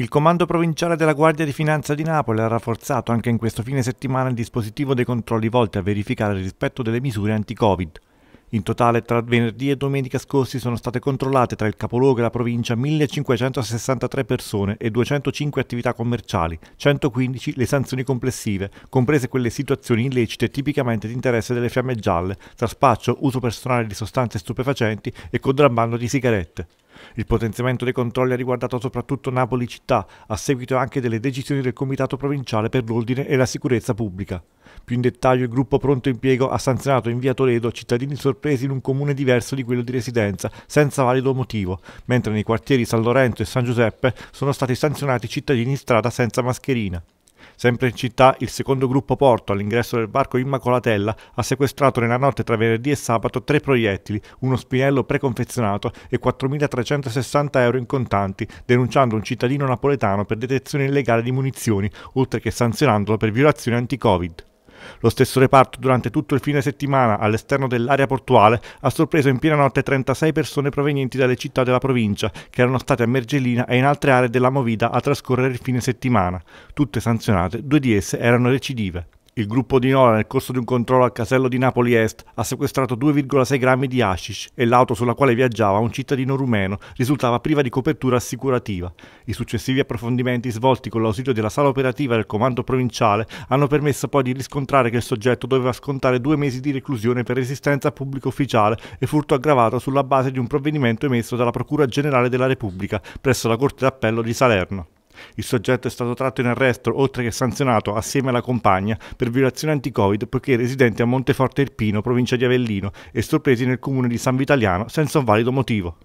Il Comando Provinciale della Guardia di Finanza di Napoli ha rafforzato anche in questo fine settimana il dispositivo dei controlli volti a verificare il rispetto delle misure anti-Covid. In totale tra venerdì e domenica scorsi sono state controllate tra il capoluogo e la provincia 1563 persone e 205 attività commerciali, 115 le sanzioni complessive, comprese quelle situazioni illecite tipicamente di interesse delle fiamme gialle, traspaccio, uso personale di sostanze stupefacenti e contrabbando di sigarette. Il potenziamento dei controlli ha riguardato soprattutto Napoli città, a seguito anche delle decisioni del Comitato Provinciale per l'Ordine e la Sicurezza Pubblica. Più in dettaglio il gruppo Pronto Impiego ha sanzionato in via Toledo cittadini sorpresi in un comune diverso di quello di residenza, senza valido motivo, mentre nei quartieri San Lorenzo e San Giuseppe sono stati sanzionati cittadini in strada senza mascherina. Sempre in città, il secondo gruppo Porto, all'ingresso del barco Immacolatella, ha sequestrato nella notte tra venerdì e sabato tre proiettili, uno spinello preconfezionato e 4.360 euro in contanti, denunciando un cittadino napoletano per detezione illegale di munizioni, oltre che sanzionandolo per violazione anti-Covid. Lo stesso reparto durante tutto il fine settimana all'esterno dell'area portuale ha sorpreso in piena notte 36 persone provenienti dalle città della provincia che erano state a Mergellina e in altre aree della Movida a trascorrere il fine settimana. Tutte sanzionate, due di esse erano recidive. Il gruppo di Nola nel corso di un controllo al casello di Napoli Est ha sequestrato 2,6 grammi di hashish e l'auto sulla quale viaggiava un cittadino rumeno risultava priva di copertura assicurativa. I successivi approfondimenti svolti con l'ausilio della sala operativa del comando provinciale hanno permesso poi di riscontrare che il soggetto doveva scontare due mesi di reclusione per resistenza a pubblico ufficiale e furto aggravato sulla base di un provvedimento emesso dalla Procura Generale della Repubblica presso la Corte d'Appello di Salerno. Il soggetto è stato tratto in arresto, oltre che sanzionato assieme alla compagna per violazione anti-Covid, poiché residente a Monteforte Irpino, provincia di Avellino, e sorpresi nel comune di San Vitaliano senza un valido motivo.